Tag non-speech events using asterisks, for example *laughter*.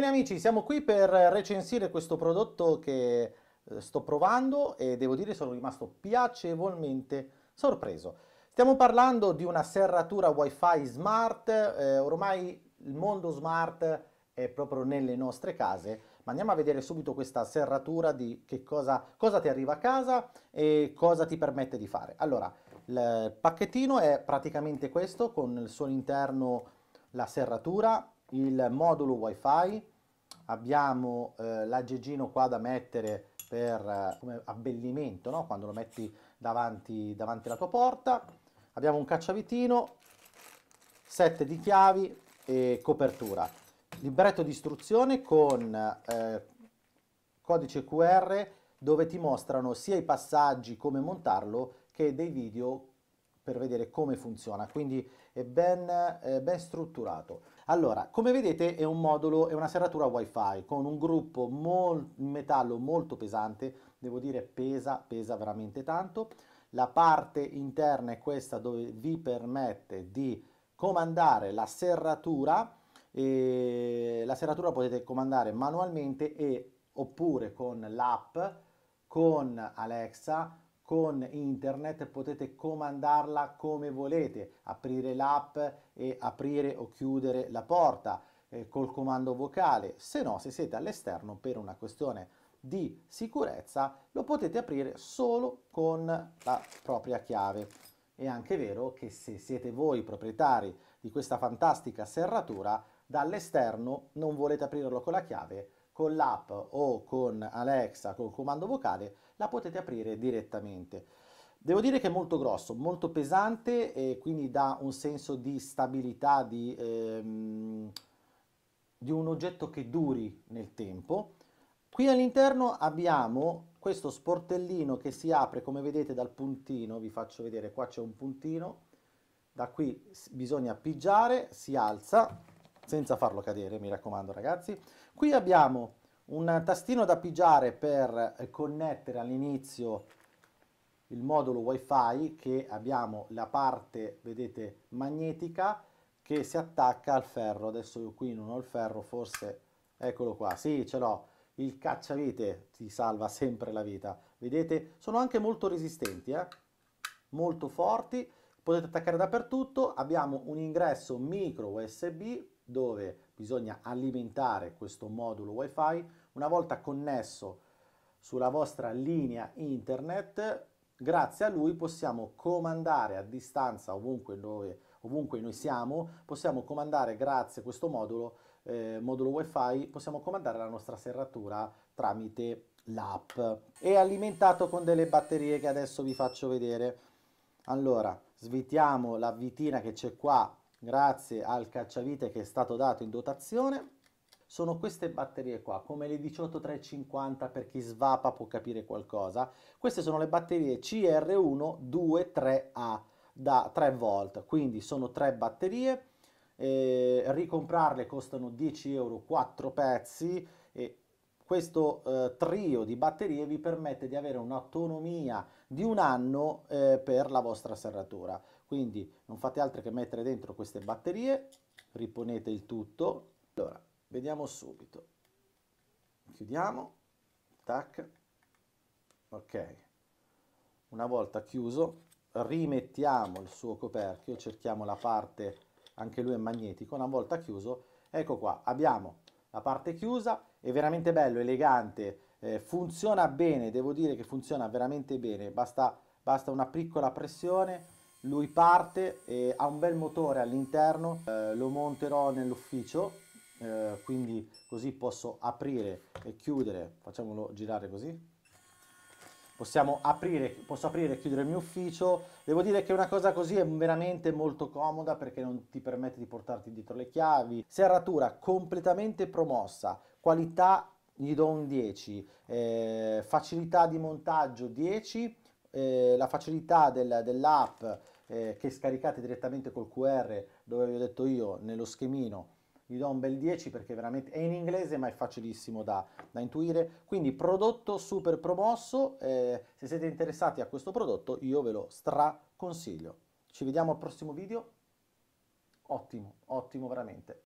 Bene amici, siamo qui per recensire questo prodotto che eh, sto provando e devo dire sono rimasto piacevolmente sorpreso. Stiamo parlando di una serratura wifi smart, eh, ormai il mondo smart è proprio nelle nostre case, ma andiamo a vedere subito questa serratura di che cosa, cosa ti arriva a casa e cosa ti permette di fare. Allora, il pacchettino è praticamente questo con il suo interno la serratura, il modulo wifi, abbiamo eh, l'aggeggino qua da mettere per eh, come abbellimento, no? quando lo metti davanti, davanti alla tua porta, abbiamo un cacciavitino, set di chiavi e copertura. Libretto di istruzione con eh, codice QR dove ti mostrano sia i passaggi, come montarlo, che dei video per vedere come funziona, quindi è ben, eh, ben strutturato. Allora, come vedete è un modulo, è una serratura wifi con un gruppo in metallo molto pesante, devo dire pesa, pesa veramente tanto. La parte interna è questa dove vi permette di comandare la serratura, e la serratura potete comandare manualmente e, oppure con l'app, con Alexa con internet potete comandarla come volete, aprire l'app e aprire o chiudere la porta eh, col comando vocale, se no se siete all'esterno per una questione di sicurezza lo potete aprire solo con la propria chiave. È anche vero che se siete voi proprietari di questa fantastica serratura, dall'esterno non volete aprirlo con la chiave, con l'app o con Alexa, col comando vocale, la potete aprire direttamente. Devo dire che è molto grosso, molto pesante e quindi dà un senso di stabilità, di, ehm, di un oggetto che duri nel tempo. Qui all'interno abbiamo questo sportellino che si apre come vedete dal puntino, vi faccio vedere, qua c'è un puntino, da qui bisogna pigiare, si alza, senza farlo cadere mi raccomando ragazzi. Qui abbiamo un tastino da pigiare per eh, connettere all'inizio il modulo wifi che abbiamo la parte vedete magnetica che si attacca al ferro adesso io qui non ho il ferro forse eccolo qua sì ce l'ho il cacciavite ti salva *laughs* sempre la vita vedete sono anche molto resistenti eh? molto forti potete attaccare dappertutto abbiamo un ingresso micro usb dove bisogna alimentare questo modulo wifi una volta connesso sulla vostra linea internet grazie a lui possiamo comandare a distanza ovunque noi, ovunque noi siamo possiamo comandare grazie a questo modulo eh, modulo wifi possiamo comandare la nostra serratura tramite l'app è alimentato con delle batterie che adesso vi faccio vedere allora svitiamo la vitina che c'è qua grazie al cacciavite che è stato dato in dotazione sono queste batterie qua, come le 18350 per chi svapa può capire qualcosa. Queste sono le batterie CR123A da 3 volt, quindi sono tre batterie, eh, ricomprarle costano 10 euro 4 pezzi e questo eh, trio di batterie vi permette di avere un'autonomia di un anno eh, per la vostra serratura. Quindi non fate altro che mettere dentro queste batterie, riponete il tutto. Allora, vediamo subito. Chiudiamo, tac, ok. Una volta chiuso, rimettiamo il suo coperchio, cerchiamo la parte, anche lui è magnetico, una volta chiuso, ecco qua, abbiamo la parte chiusa, è veramente bello, elegante, eh, funziona bene, devo dire che funziona veramente bene, basta, basta una piccola pressione, lui parte e ha un bel motore all'interno eh, lo monterò nell'ufficio eh, quindi così posso aprire e chiudere facciamolo girare così possiamo aprire posso aprire e chiudere il mio ufficio devo dire che una cosa così è veramente molto comoda perché non ti permette di portarti dietro le chiavi serratura completamente promossa qualità gli do un 10 eh, facilità di montaggio 10 eh, la facilità del, dell'app eh, che scaricate direttamente col QR, dove vi ho detto io, nello schemino, vi do un bel 10 perché veramente è in inglese ma è facilissimo da, da intuire. Quindi prodotto super promosso, eh, se siete interessati a questo prodotto io ve lo straconsiglio. Ci vediamo al prossimo video, ottimo, ottimo veramente.